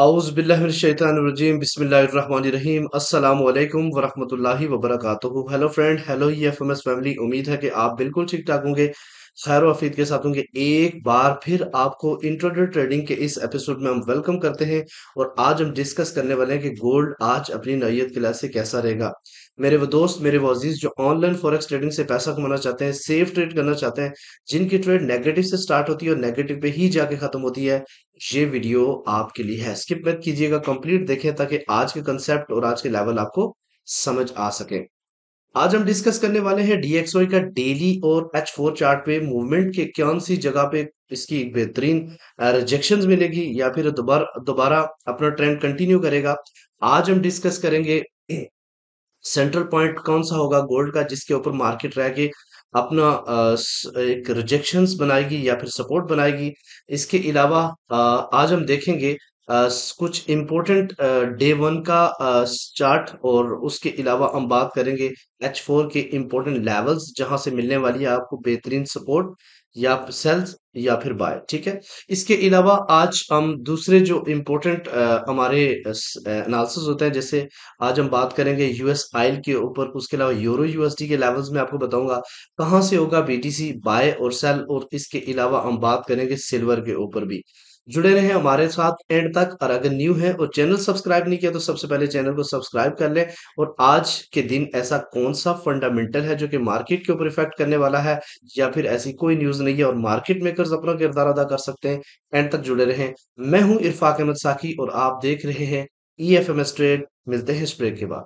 आउज़बिल्लिशैतरजीम बसमीम अल्लाम hello friend hello F e family उम्मीद है कि आप बिल्कुल ठीक ठाक होंगे खैर वफ़ीद के साथ होंगे एक बार फिर आपको इंट्रोडे ट्रेडिंग के इस एपिसोड में हम वेलकम करते हैं और आज हम डिस्कस करने वाले हैं कि गोल्ड आज अपनी नोयत के लिए से कैसा रहेगा मेरे वो दोस्त मेरे वो अजीज जो ऑनलाइन फॉरेक्स ट्रेडिंग से पैसा कमाना चाहते हैं सेफ ट्रेड करना चाहते हैं जिनकी ट्रेड नेगेटिव से स्टार्ट होती है और नेगेटिव पे ही जाके खत्म होती है ये वीडियो आपके लिए है स्किप मत कीजिएगा कंप्लीट देखें ताकि आज के कंसेप्ट और आज के लेवल आपको समझ आ सके आज हम डिस्कस करने वाले हैं डीएक्सवाई का डेली और एच फोर चार्ट पे मूवमेंट के कौन सी जगह पे इसकी बेहतरीन रिजेक्शन मिलेगी या फिर दोबारा दोबारा अपना ट्रेंड कंटिन्यू करेगा आज हम डिस्कस करेंगे सेंट्रल पॉइंट कौन सा होगा गोल्ड का जिसके ऊपर मार्केट रह के अपना एक रिजेक्शन बनाएगी या फिर सपोर्ट बनाएगी इसके अलावा आज हम देखेंगे कुछ इम्पोर्टेंट डे वन का चार्ट और उसके अलावा हम बात करेंगे एच फोर के इम्पोर्टेंट लेवल्स जहां से मिलने वाली है आपको बेहतरीन सपोर्ट या सेल्स या फिर बाय ठीक है इसके अलावा आज हम दूसरे जो इम्पोर्टेंट हमारे एनालिसिस होते हैं जैसे आज हम बात करेंगे यूएस आयल के ऊपर उसके अलावा यूरो यूएसडी के लेवल्स में आपको बताऊंगा कहाँ से होगा बीटीसी बाय और सेल और इसके अलावा हम बात करेंगे सिल्वर के ऊपर भी जुड़े रहे हमारे साथ एंड तक और अगर न्यू है और चैनल सब्सक्राइब नहीं किया तो सबसे पहले चैनल को सब्सक्राइब कर लें और आज के दिन ऐसा कौन सा फंडामेंटल है जो कि मार्केट के ऊपर इफेक्ट करने वाला है या फिर ऐसी कोई न्यूज नहीं है और मार्केट मेकर्स अपना किरदार अदा कर सकते हैं एंड तक जुड़े रहे मैं हूं इरफाक अहमद साकी और आप देख रहे हैं E F M S trade मिलते हैं इस ब्रेक के बाद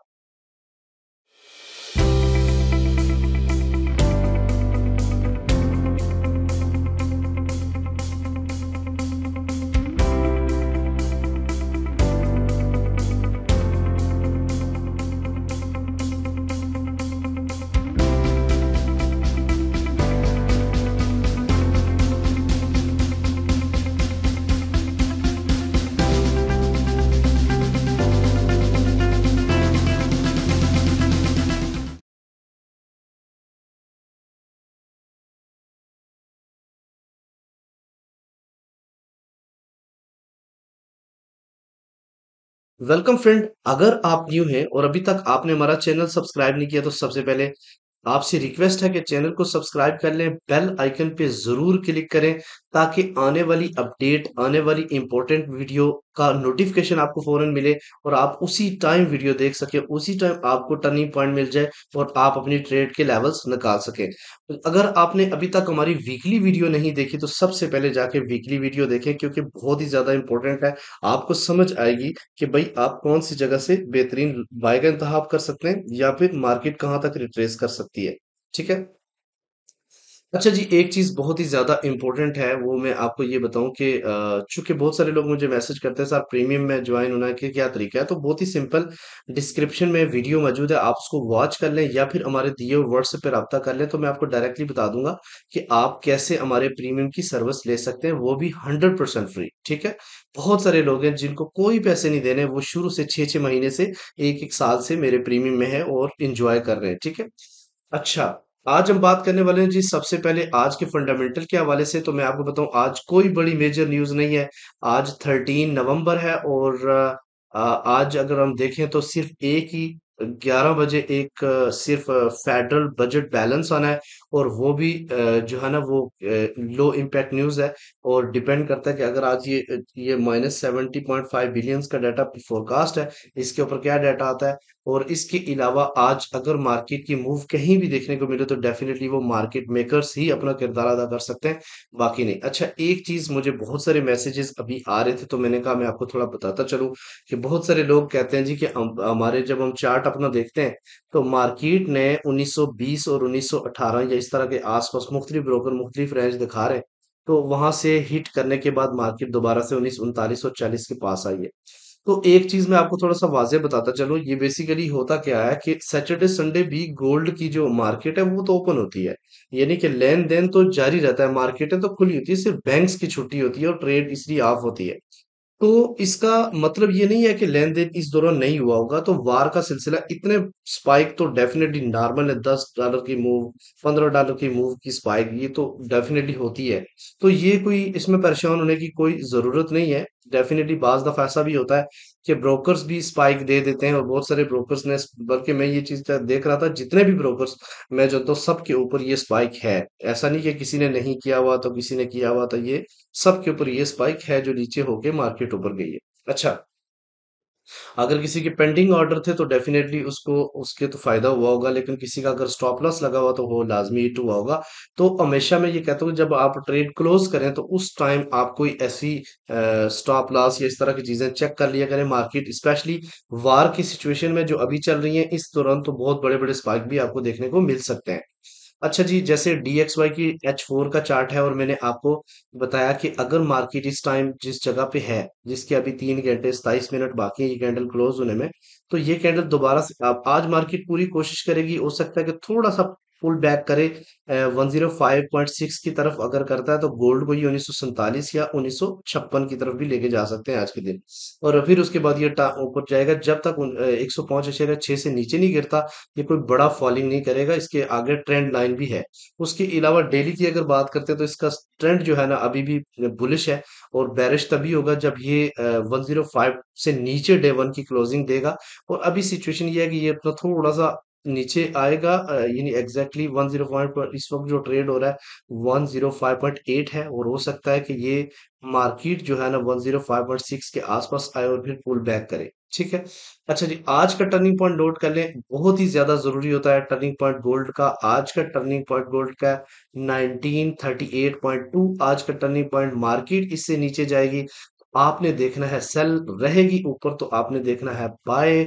वेलकम फ्रेंड अगर आप न्यू हैं और अभी तक आपने हमारा चैनल सब्सक्राइब नहीं किया तो सबसे पहले आपसे रिक्वेस्ट है कि चैनल को सब्सक्राइब कर लें बेल आइकन पे जरूर क्लिक करें ताकि आने वाली अपडेट आने वाली इंपॉर्टेंट वीडियो का नोटिफिकेशन आपको फौरन मिले और आप उसी टाइम वीडियो देख सके उसी टाइम आपको टर्निंग पॉइंट मिल जाए और आप अपनी ट्रेड के लेवल्स निकाल सके तो अगर आपने अभी तक हमारी वीकली वीडियो नहीं देखी तो सबसे पहले जाके वीकली वीडियो देखें क्योंकि बहुत ही ज्यादा इंपॉर्टेंट है आपको समझ आएगी कि भाई आप कौन सी जगह से बेहतरीन बाय का इंतहा कर सकते हैं या फिर मार्केट कहाँ तक रिट्रेस कर सकती है ठीक है अच्छा जी एक चीज़ बहुत ही ज़्यादा इंपॉर्टेंट है वो मैं आपको ये बताऊं कि चूंकि बहुत सारे लोग मुझे मैसेज करते हैं सर प्रीमियम में ज्वाइन होना के क्या तरीका है तो बहुत ही सिंपल डिस्क्रिप्शन में वीडियो मौजूद है आप उसको वॉच कर लें या फिर हमारे दिए व्हाट्सएप पर रब्ता कर लें तो मैं आपको डायरेक्टली बता दूंगा कि आप कैसे हमारे प्रीमियम की सर्विस ले सकते हैं वो भी हंड्रेड परसेंट फ्री ठीक है बहुत सारे लोग हैं जिनको कोई पैसे नहीं देने वो शुरू से छह छह महीने से एक एक साल से मेरे प्रीमियम में है और इंजॉय कर रहे हैं ठीक है अच्छा आज हम बात करने वाले हैं जी सबसे पहले आज के फंडामेंटल के हवाले से तो मैं आपको बताऊं आज कोई बड़ी मेजर न्यूज नहीं है आज थर्टीन नवंबर है और आज अगर हम देखें तो सिर्फ एक ही ग्यारह बजे एक सिर्फ फेडरल बजट बैलेंस आना है और वो भी जो है ना वो लो इम्पैक्ट न्यूज़ है और डिपेंड करता है कि अगर आज ये ये minus seventy point five billions का डाटा फोरकास्ट है इसके ऊपर क्या डाटा आता है और इसके अलावा आज अगर मार्केट की मूव कहीं भी देखने को मिले तो डेफिनेटली वो मार्केट मेकर्स ही अपना किरदार अदा कर सकते हैं बाकी नहीं अच्छा एक चीज़ मुझे बहुत सारे मैसेजेस अभी आ रहे थे तो मैंने कहा मैं आपको थोड़ा बताता चलूं कि बहुत सारे लोग कहते हैं जी कि हमारे जब हम चार्ट अपना देखते हैं तो मार्केट ने 1920 और 1918 या इस तरह के आसपास मुख्तलि ब्रोकर मुख्तलिफ रेंज दिखा रहे हैं तो वहां से हिट करने के बाद मार्केट दोबारा से उन्नीस उनतालीस सौ चालीस के पास आई है तो एक चीज मैं आपको थोड़ा सा वाजे बताता चलूँ ये बेसिकली होता क्या है कि सैटरडे संडे भी गोल्ड की जो मार्केट है वो तो ओपन होती है यानी कि लेन देन तो जारी रहता है मार्केटें तो खुली होती है सिर्फ बैंक्स की छुट्टी होती है और ट्रेड इसलिए ऑफ होती है तो इसका मतलब ये नहीं है कि लेन देन इस दौरान नहीं हुआ होगा तो वार का सिलसिला इतने स्पाइक तो डेफिनेटली नॉर्मल है दस डॉलर की मूव पंद्रह डॉलर की मूव की स्पाइक ये तो डेफिनेटली होती है तो ये कोई इसमें परेशान होने की कोई जरूरत नहीं है डेफिनेटली बाज दफ़ा ऐसा भी होता है कि ब्रोकर्स भी स्पाइक दे देते हैं और बहुत सारे ब्रोकर्स ने बल्कि मैं ये चीज़ देख रहा था जितने भी ब्रोकर्स मैं जानता हूँ सबके ऊपर ये स्पाइक है ऐसा नहीं कि किसी ने नहीं किया हुआ तो किसी ने किया हुआ तो ये सबके ऊपर ये स्पाइक है जो नीचे होके मार्केट ऊपर गई है अच्छा अगर किसी के पेंडिंग ऑर्डर थे तो डेफिनेटली उसको उसके तो फायदा हुआ होगा लेकिन किसी का अगर स्टॉप लॉस लगा हुआ तो वो लाजमी हिट हुआ होगा तो हमेशा मैं ये कहता हूँ जब आप ट्रेड क्लोज करें तो उस टाइम आप कोई ऐसी स्टॉप लॉस या इस तरह की चीजें चेक कर लिया करें मार्केट स्पेशली वार की सिचुएशन में जो अभी चल रही है इस दौरान तो बहुत बड़े बड़े स्पाइक भी आपको देखने को मिल सकते हैं अच्छा जी जैसे वाई की एच फोर का चार्ट है और मैंने आपको बताया कि अगर मार्केट इस टाइम जिस जगह पे है जिसके अभी तीन घंटे सताइस मिनट बाकी है ये कैंडल क्लोज होने में तो ये कैंडल दोबारा से आज मार्केट पूरी कोशिश करेगी हो सकता है कि थोड़ा सा पुल बैक करे one zero five point six की तरफ अगर करता है तो गोल्ड को ये उन्नीस सौ या उन्नीस सौ छप्पन की तरफ भी लेके जा सकते हैं आज के दिन और फिर उसके बाद ये ऊपर जाएगा जब तक एक सौ अशेगा छह से नीचे नहीं गिरता ये कोई बड़ा फॉलिंग नहीं करेगा इसके आगे ट्रेंड लाइन भी है उसके अलावा डेली की अगर बात करते हैं तो इसका ट्रेंड जो है ना अभी भी बुलिश है और बैरिश तभी होगा जब ये वन से नीचे डे वन की क्लोजिंग देगा और अभी सिचुएशन ये है कि ये अपना थोड़ा सा नीचे आएगा यानी एग्जैक्टली वन जीरो पॉइंट पर इस वक्त जो ट्रेड हो रहा है one zero five point eight है और हो सकता है कि ये मार्केट जो है ना one zero five point six के आसपास आए और फिर पुल बैक करे ठीक है अच्छा जी आज का टर्निंग पॉइंट नोट कर लें बहुत ही ज्यादा जरूरी होता है टर्निंग पॉइंट गोल्ड का आज का टर्निंग पॉइंट गोल्ड का 1938.2 आज का टर्निंग पॉइंट मार्केट इससे नीचे जाएगी आपने देखना है सेल रहेगी ऊपर तो आपने देखना है बाय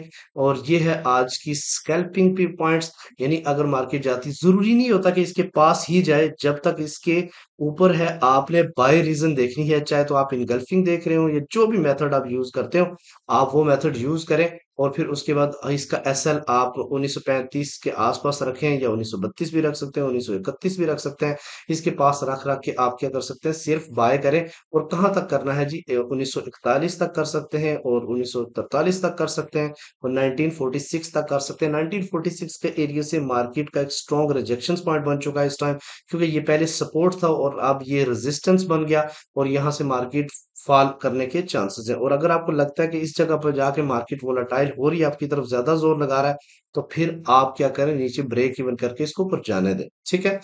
और ये है आज की स्कैल्पिंग पे पॉइंट्स यानी अगर मार्केट जाती जरूरी नहीं होता कि इसके पास ही जाए जब तक इसके ऊपर है आपने बाय रीजन देखनी है चाहे तो आप इनगल्फिंग देख रहे हो या जो भी मेथड आप यूज करते हो आप वो मेथड यूज करें और फिर उसके बाद इसका एस एल आप 1935 के आसपास रखें या 1932 भी रख सकते हैं 1931 भी रख सकते हैं इसके पास रख रख के आप क्या कर सकते हैं सिर्फ बाय करें और कहाँ तक करना है जी 1941 तक कर सकते हैं और 1943 तक कर सकते हैं और 1946 तक कर सकते हैं 1946 के एरिया से मार्केट का एक स्ट्रॉन्ग रिजेक्शन पॉइंट बन चुका है इस टाइम क्योंकि ये पहले सपोर्ट था और अब ये रेजिस्टेंस बन गया और यहाँ से मार्केट फॉल करने के चांसेस हैं और अगर आपको लगता है कि इस जगह पर जाके मार्केट वोलाटाइल हो रही है आपकी तरफ ज्यादा जोर लगा रहा है तो फिर आप क्या करें नीचे ब्रेक इवन करके इसको ऊपर जाने दें ठीक है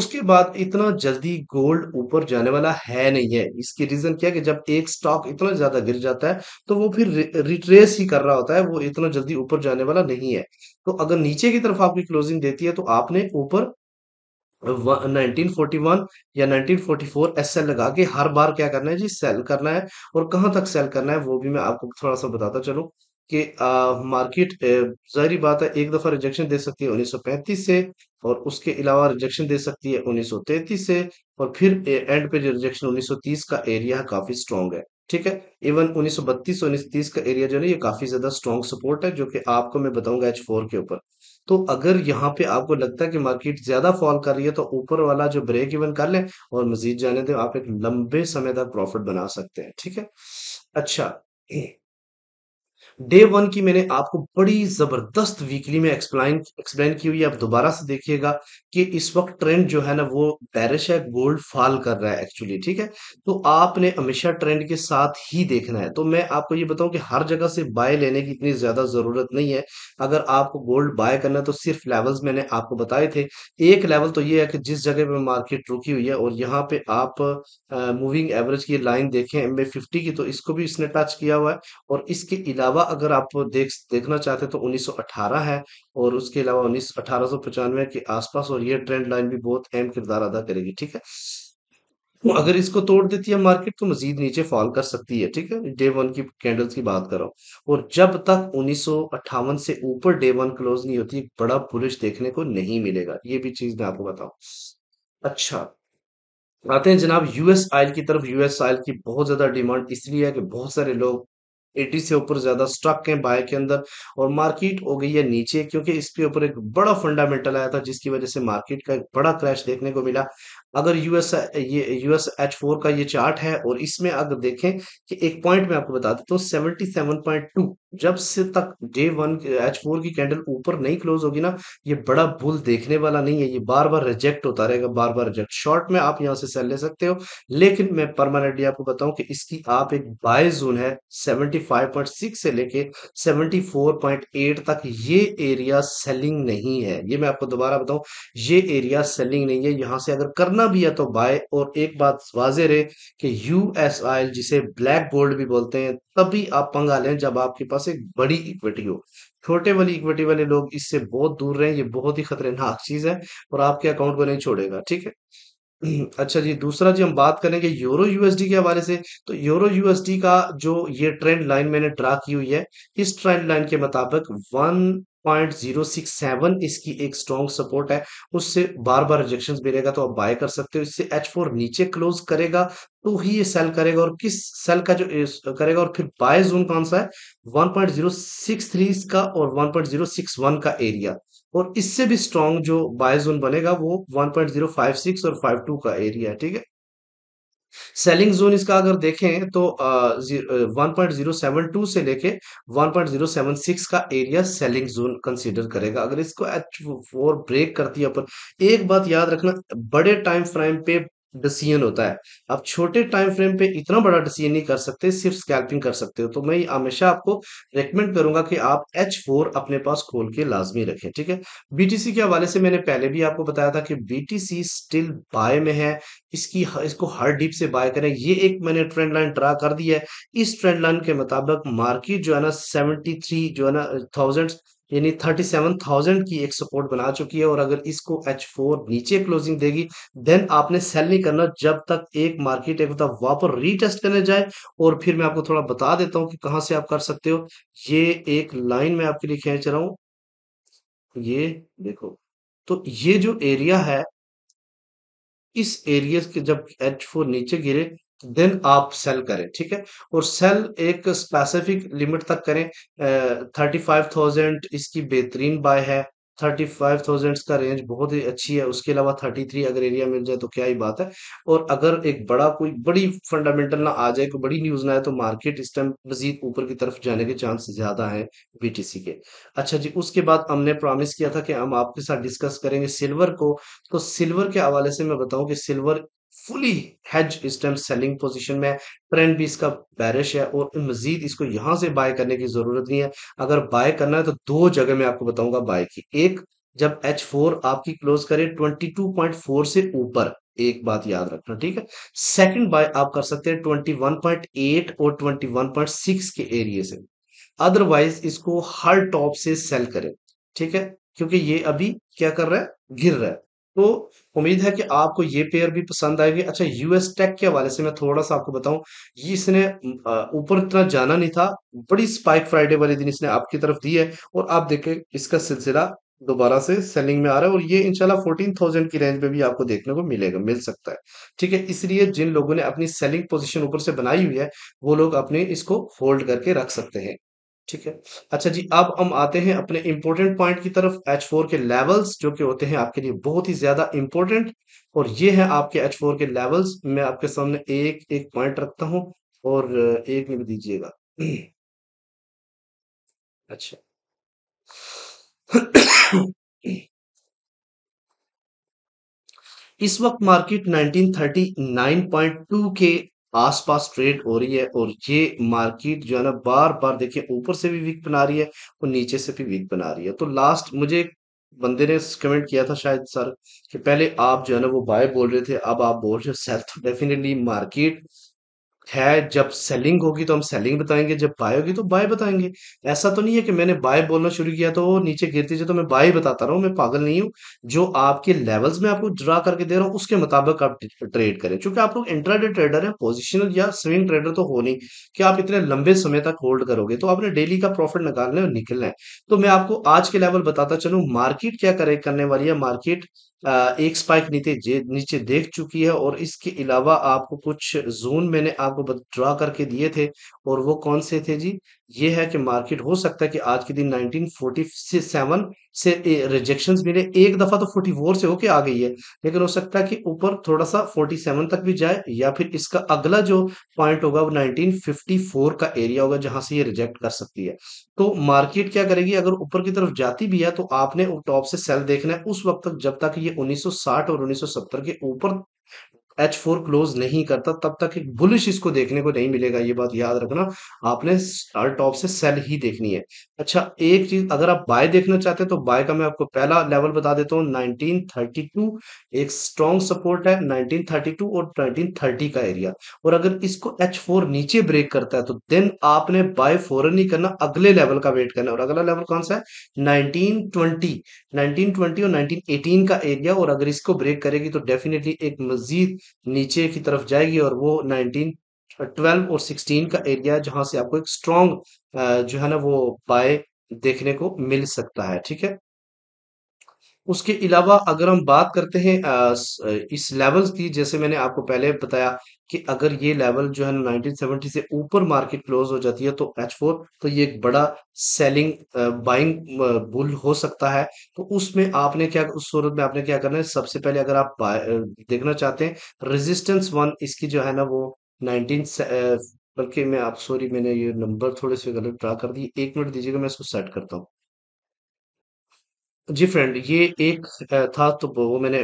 उसके बाद इतना जल्दी गोल्ड ऊपर जाने वाला है नहीं है इसकी रीजन क्या है कि जब एक स्टॉक इतना ज्यादा गिर जाता है तो वो फिर रिट्रेस ही कर रहा होता है वो इतना जल्दी ऊपर जाने वाला नहीं है तो अगर नीचे की तरफ आपकी क्लोजिंग देती है तो आपने ऊपर 1941 या 1944 एस सेल लगा के हर बार क्या करना है जी सेल करना है और कहाँ तक सेल करना है वो भी मैं आपको थोड़ा सा बताता चलूँ कि आ, मार्केट जाहरी बात है एक दफा रिजेक्शन दे सकती है 1935 से और उसके अलावा रिजेक्शन दे सकती है 1933 से और फिर एंड पे जो रिजेक्शन 1930 का एरिया काफी स्ट्रांग है ठीक है इवन उन्नीस सौ का एरिया जो है ये काफी ज्यादा स्ट्रांग सपोर्ट है जो कि आपको मैं बताऊंगा एच फोर के ऊपर तो अगर यहाँ पे आपको लगता है कि मार्केट ज्यादा फॉल कर रही है तो ऊपर वाला जो ब्रेक इवन कर ले और मजीद जाने दें आप एक लंबे समय तक प्रॉफिट बना सकते हैं ठीक है अच्छा डे वन की मैंने आपको बड़ी जबरदस्त वीकली में एक्सप्लेन एक्सप्लेन की हुई है आप दोबारा से देखिएगा कि इस वक्त ट्रेंड जो है ना वो बैरिश है गोल्ड फॉल कर रहा है एक्चुअली ठीक है तो आपने हमेशा ट्रेंड के साथ ही देखना है तो मैं आपको ये बताऊं कि हर जगह से बाय लेने की इतनी ज्यादा जरूरत नहीं है अगर आपको गोल्ड बाय करना है तो सिर्फ लेवल्स मैंने आपको बताए थे एक लेवल तो ये है कि जिस जगह पे मार्केट रुकी हुई है और यहाँ पे आप मूविंग एवरेज की लाइन देखें एम फिफ्टी की तो इसको भी इसने टच किया हुआ है और इसके अलावा अगर आप देख देखना चाहते हैं तो 1918 है और उसके अलावा उन्नीस अठारह के आसपास और ये ट्रेंड लाइन भी बहुत अहम किरदार अदा करेगी ठीक है तो अगर इसको तोड़ देती है मार्केट तो मजीद नीचे फॉल कर सकती है ठीक है डे वन की कैंडल्स की बात कर रहा और जब तक उन्नीस से ऊपर डे वन क्लोज नहीं होती बड़ा पुलिस देखने को नहीं मिलेगा ये भी चीज मैं आपको बताऊं अच्छा आते हैं जनाब यूएस आयल की तरफ यूएस आयल की बहुत ज्यादा डिमांड इसलिए है कि बहुत सारे लोग एटी से ऊपर ज्यादा स्टॉक है बाय के अंदर और मार्केट हो गई है नीचे क्योंकि इसके ऊपर एक बड़ा फंडामेंटल आया था जिसकी वजह से मार्केट का एक बड़ा क्रैश देखने को मिला अगर यूएस ये यूएस एच फोर का ये चार्ट है और इसमें अगर देखें कि एक पॉइंट मैं आपको बता देता हूँ सेवेंटी सेवन पॉइंट टू जब से तक डे वन एच फोर की कैंडल ऊपर नहीं क्लोज होगी ना ये बड़ा भूल देखने वाला नहीं है ये बार बार रिजेक्ट होता रहेगा बार बार रिजेक्ट शॉर्ट में आप यहाँ से सेल ले सकते हो लेकिन मैं परमानेंटली आपको बताऊं कि इसकी आप एक बाय जोन है सेवेंटी 75.6 से लेके 74.8 तक ये एरिया सेलिंग नहीं है ये मैं आपको दोबारा बताऊं ये एरिया सेलिंग नहीं है यहां से अगर करना भी है तो बाय और एक बात वाजे रहे कि यूएस आयल जिसे ब्लैक गोल्ड भी बोलते हैं तभी आप पंगा लें जब आपके पास एक बड़ी इक्विटी हो छोटे वाली इक्विटी वाले लोग इससे बहुत दूर रहे ये बहुत ही खतरनाक चीज है और आपके अकाउंट को नहीं छोड़ेगा ठीक है अच्छा जी, दूसरा जी हम बात करेंगे यूरो यूएसडी के हवाले से, तो यूरो यूएसडी का जो ये ट्रेंड लाइन मैंने ड्रा की हुई है, इस ट्रेंड लाइन के मुताबिक 1.067 इसकी एक स्ट्रॉन्ग सपोर्ट है, उससे बार-बार रिजेक्शन मिलेगा तो आप बाय कर सकते हो, इससे H4 नीचे क्लोज करेगा तो ही ये सेल करेगा और किस सेल का जो करेगा और फिर बाय जोन कौन-सा है 1.063 का और 1.061 का एरिया। और इससे भी स्ट्रॉन्ग जो बाय जोन बनेगा वो 1.056 और 52 का एरिया है ठीक है सेलिंग जोन इसका अगर देखें तो one point zero seven two से लेके one point zero seven six का एरिया सेलिंग जोन कंसीडर करेगा अगर इसको एच फोर ब्रेक करती है अपन एक बात याद रखना बड़े टाइम फ्रेम पे डिसीजन होता है आप छोटे टाइम फ्रेम पे इतना बड़ा डिसीजन नहीं कर सकते सिर्फ स्कैल्पिंग कर सकते हो तो मैं हमेशा आपको रेकमेंड करूंगा कि आप एच फोर अपने पास खोल के लाजमी रखें ठीक है बीटीसी के हवाले से मैंने पहले भी आपको बताया था कि बीटीसी स्टिल बाय में है इसकी इसको हर डीप से बाय करें ये एक मैंने ट्रेंड लाइन ड्रा कर दी है इस ट्रेंड लाइन के मुताबिक मार्केट जो है ना सेवेंटी थ्री जो है ना थाउजेंड यानी 37,000 की एक सपोर्ट बना चुकी है और अगर इसको एच फोर नीचे क्लोजिंग देगी देन आपने सेल नहीं करना जब तक एक मार्केट एक मतलब वापस रीटेस्ट करने जाए और फिर मैं आपको थोड़ा बता देता हूं कि कहां से आप कर सकते हो ये एक लाइन में आपके लिए खेच रहा हूं ये देखो तो ये जो एरिया है इस एरिया के जब फोर नीचे गिरे देन आप सेल करें ठीक है और सेल एक स्पेसिफिक लिमिट तक करें थर्टी फाइव थाउजेंड इसकी बेहतरीन बाय है थर्टी फाइव थाउजेंड का रेंज बहुत ही अच्छी है उसके अलावा थर्टी थ्री अगर एरिया मिल जाए तो क्या ही बात है और अगर एक बड़ा कोई बड़ी फंडामेंटल ना आ जाए कोई बड़ी न्यूज ना आए तो मार्केट इस टाइम मजीद ऊपर की तरफ जाने के चांस ज्यादा है बीटीसी के अच्छा जी उसके बाद हमने प्रॉमिस किया था कि हम आपके साथ डिस्कस करेंगे सिल्वर को तो सिल्वर के हवाले से मैं बताऊं कि सिल्वर फुली हेज इस टाइम सेलिंग पोजीशन में है ट्रेंड भी इसका बैरिश है और मजीद इसको यहां से बाय करने की जरूरत नहीं है अगर बाय करना है तो दो जगह में आपको बताऊंगा बाय की एक जब H4 आपकी क्लोज करे 22.4 से ऊपर एक बात याद रखना ठीक है सेकंड बाय आप कर सकते हैं 21.8 और 21.6 के एरिए से अदरवाइज इसको हर टॉप से सेल करें ठीक है क्योंकि ये अभी क्या कर रहा है गिर रहा है तो उम्मीद है कि आपको ये पेयर भी पसंद आएगी अच्छा यूएस टेक के हवाले से मैं थोड़ा सा आपको बताऊं ये इसने ऊपर इतना जाना नहीं था बड़ी स्पाइक फ्राइडे वाले दिन इसने आपकी तरफ दी है और आप देखें इसका सिलसिला दोबारा से सेलिंग में आ रहा है और ये इनशाला फोर्टीन थाउजेंड की रेंज में भी आपको देखने को मिलेगा मिल सकता है ठीक है इसलिए जिन लोगों ने अपनी सेलिंग पोजीशन ऊपर से बनाई हुई है वो लोग अपने इसको होल्ड करके रख सकते हैं ठीक है अच्छा जी अब हम आते हैं अपने इंपॉर्टेंट पॉइंट की तरफ फोर के लेवल्स जो कि होते हैं आपके लिए बहुत ही ज्यादा इंपॉर्टेंट और ये है आपके फोर के लेवल्स मैं आपके सामने एक एक पॉइंट रखता हूं और एक लिख दीजिएगा अच्छा इस वक्त मार्केट 1939.2 के आसपास ट्रेड हो रही है और ये मार्केट जो है ना बार बार देखिए ऊपर से भी वीक बना रही है और नीचे से भी वीक बना रही है तो लास्ट मुझे बंदे ने कमेंट किया था शायद सर कि पहले आप जो है ना वो बाय बोल रहे थे अब आप बोल रहे हो सेल तो डेफिनेटली मार्केट है जब सेलिंग होगी तो हम सेलिंग बताएंगे जब बाय होगी तो बाय बताएंगे ऐसा तो नहीं है कि मैंने बाय बोलना शुरू किया तो नीचे गिरती है तो मैं बाय बताता रहा हूं मैं पागल नहीं हूँ जो आपके लेवल्स में आपको ड्रा करके दे रहा हूँ उसके मुताबिक आप ट्रेड करें क्योंकि आप लोग इंट्राडे ट्रेडर हैं पोजिशनल या स्विंग ट्रेडर तो हो नहीं कि आप इतने लंबे समय तक होल्ड करोगे तो आपने डेली का प्रॉफिट निकालना है और निकलना है तो मैं आपको आज के लेवल बताता चलू मार्केट क्या करे करने वाली है मार्केट एक स्पाइक नीचे नीचे देख चुकी है और इसके अलावा आपको कुछ जोन मैंने आपको ड्रा करके दिए थे और वो कौन से थे जी ये है कि मार्केट हो सकता है कि आज के दिन 1947 से रिजेक्शन मिले एक दफा तो 44 से होके आ गई है लेकिन हो सकता है कि ऊपर थोड़ा सा 47 तक भी जाए या फिर इसका अगला जो पॉइंट होगा वो 1954 का एरिया होगा जहां से ये रिजेक्ट कर सकती है तो मार्केट क्या करेगी अगर ऊपर की तरफ जाती भी है तो आपने टॉप से सेल देखना है उस वक्त तक जब तक ये 1960 और 1970 के ऊपर एच फोर क्लोज नहीं करता तब तक एक बुलिश इसको देखने को नहीं मिलेगा ये बात याद रखना आपने टॉप से सेल ही देखनी है अच्छा एक चीज अगर आप बाय देखना चाहते हैं तो बाय का मैं आपको पहला लेवल बता देता हूँ 1932 एक स्ट्रॉन्ग सपोर्ट है 1932 और 1930 का एरिया और अगर इसको एच फोर नीचे ब्रेक करता है तो देन आपने बाय फोरन ही करना अगले लेवल का वेट करना और अगला लेवल कौन सा है नाइनटीन ट्वेंटी नाइनटीन ट्वेंटी और नाइनटीन एटीन का एरिया और अगर इसको ब्रेक करेगी तो डेफिनेटली एक मजीद नीचे की तरफ जाएगी और वो नाइनटीन ट्वेल्व और सिक्सटीन का एरिया जहां से आपको एक स्ट्रॉन्ग जो है ना वो बाय देखने को मिल सकता है ठीक है उसके अलावा अगर हम बात करते हैं इस लेवल की जैसे मैंने आपको पहले बताया कि अगर ये लेवल जो है 1970 से ऊपर मार्केट क्लोज हो जाती है तो एच फोर तो ये एक बड़ा सेलिंग बाइंग बुल हो सकता है तो उसमें आपने क्या उस सूरत में आपने क्या करना है सबसे पहले अगर आप देखना चाहते हैं रेजिस्टेंस वन इसकी जो है ना वो नाइनटीन बल्कि मैं आप सॉरी मैंने ये नंबर थोड़े से गलत ड्रा कर दिए एक मिनट दीजिएगा मैं इसको सेट करता हूँ जी फ्रेंड ये एक था तो वो मैंने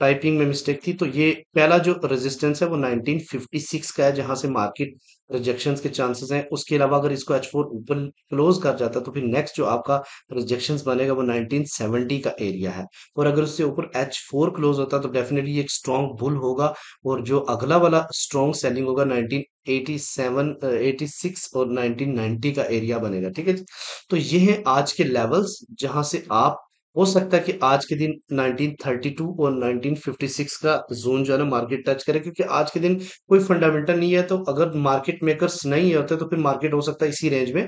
टाइपिंग में मिस्टेक थी तो ये पहला जो रेजिस्टेंस है वो 1956 का है जहां से मार्केट रिजेक्शन के चांसेस हैं उसके अलावा अगर इसको एच फोर ऊपर क्लोज कर जाता तो फिर नेक्स्ट जो आपका रिजेक्शन बनेगा वो 1970 का एरिया है और अगर उससे ऊपर एच फोर क्लोज होता तो डेफिनेटली एक स्ट्रॉन्ग बुल होगा और जो अगला वाला स्ट्रॉन्ग सेलिंग होगा 1987, 86 और 1990 का एरिया बनेगा ठीक है तो ये है आज के लेवल्स जहां से आप हो सकता है कि आज के दिन 1932 और 1956 का जोन जो है ना मार्केट टच करे क्योंकि आज के दिन कोई फंडामेंटल नहीं है तो अगर मार्केट मेकर्स नहीं होते तो फिर मार्केट हो सकता है इसी रेंज में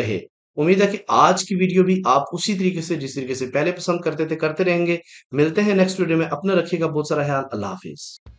रहे उम्मीद है कि आज की वीडियो भी आप उसी तरीके से जिस तरीके से पहले पसंद करते थे करते रहेंगे मिलते हैं नेक्स्ट वीडियो में अपना रखिएगा बहुत सारा ख्याल अल्लाह हाफिज़